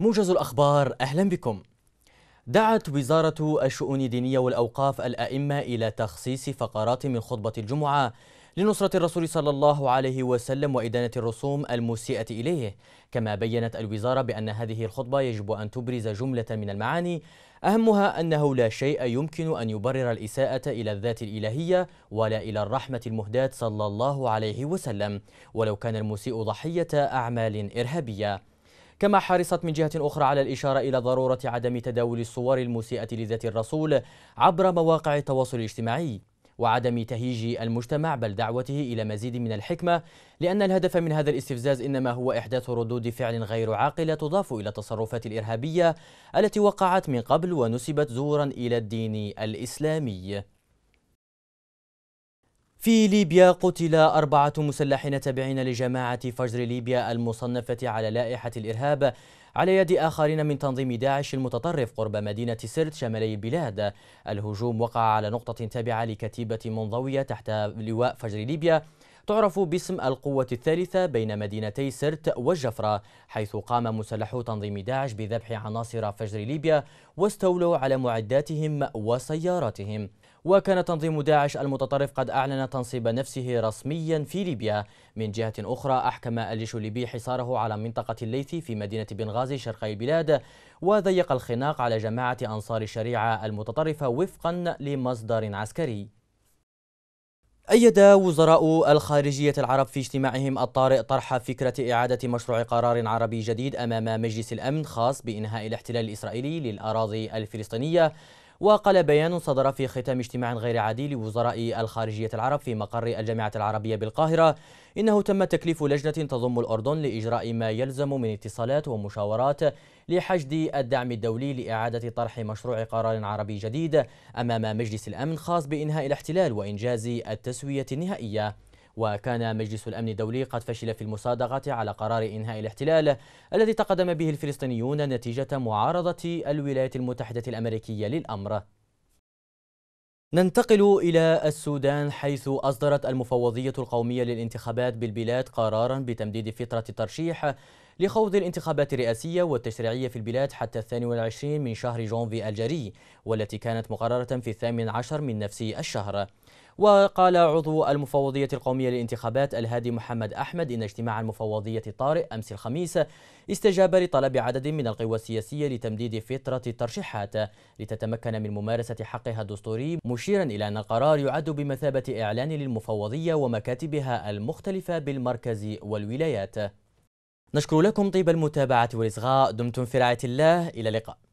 موجز الأخبار أهلا بكم دعت وزارة الشؤون الدينية والأوقاف الأئمة إلى تخصيص فقرات من خطبة الجمعة لنصرة الرسول صلى الله عليه وسلم وإدانة الرسوم المسيئة إليه كما بيّنت الوزارة بأن هذه الخطبة يجب أن تبرز جملة من المعاني أهمها أنه لا شيء يمكن أن يبرر الإساءة إلى الذات الإلهية ولا إلى الرحمة المهداة صلى الله عليه وسلم ولو كان المسيء ضحية أعمال إرهابية كما حرصت من جهة أخرى على الإشارة إلى ضرورة عدم تداول الصور المسيئة لذات الرسول عبر مواقع التواصل الاجتماعي وعدم تهيج المجتمع بل دعوته إلى مزيد من الحكمة لأن الهدف من هذا الاستفزاز إنما هو إحداث ردود فعل غير عاقلة تضاف إلى التصرفات الإرهابية التي وقعت من قبل ونسبت زورا إلى الدين الإسلامي في ليبيا قتل أربعة مسلحين تابعين لجماعة فجر ليبيا المصنفة على لائحة الإرهاب على يد آخرين من تنظيم داعش المتطرف قرب مدينة سرت شمالي البلاد الهجوم وقع على نقطة تابعة لكتيبة منضوية تحت لواء فجر ليبيا تعرف باسم القوة الثالثة بين مدينتي سرت والجفرة حيث قام مسلحو تنظيم داعش بذبح عناصر فجر ليبيا واستولوا على معداتهم وسياراتهم وكان تنظيم داعش المتطرف قد أعلن تنصيب نفسه رسميا في ليبيا من جهة أخرى أحكم الجيش الليبي حصاره على منطقة الليث في مدينة بنغازي شرقي البلاد وضيق الخناق على جماعة أنصار الشريعة المتطرفة وفقا لمصدر عسكري أيد وزراء الخارجية العرب في اجتماعهم الطارئ طرح فكرة إعادة مشروع قرار عربي جديد أمام مجلس الأمن خاص بإنهاء الاحتلال الإسرائيلي للأراضي الفلسطينية وقال بيان صدر في ختام اجتماع غير عادي لوزراء الخارجية العرب في مقر الجامعة العربية بالقاهرة إنه تم تكليف لجنة تضم الأردن لإجراء ما يلزم من اتصالات ومشاورات لحشد الدعم الدولي لإعادة طرح مشروع قرار عربي جديد أمام مجلس الأمن خاص بإنهاء الاحتلال وإنجاز التسوية النهائية وكان مجلس الأمن الدولي قد فشل في المصادقة على قرار إنهاء الاحتلال الذي تقدم به الفلسطينيون نتيجة معارضة الولايات المتحدة الأمريكية للأمر ننتقل إلى السودان حيث أصدرت المفوضية القومية للانتخابات بالبلاد قرارا بتمديد فترة الترشيح لخوض الانتخابات الرئاسية والتشريعية في البلاد حتى الثاني والعشرين من شهر جونفي الجري والتي كانت مقررة في الثامن عشر من نفس الشهر وقال عضو المفوضية القومية للانتخابات الهادي محمد أحمد إن اجتماع المفوضية الطارئ أمس الخميس استجاب لطلب عدد من القوى السياسية لتمديد فترة الترشيحات لتتمكن من ممارسة حقها الدستوري مشيرا إلى أن القرار يعد بمثابة إعلان للمفوضية ومكاتبها المختلفة بالمركز والولايات نشكر لكم طيب المتابعة والإصغاء دمتم في رعاية الله إلى اللقاء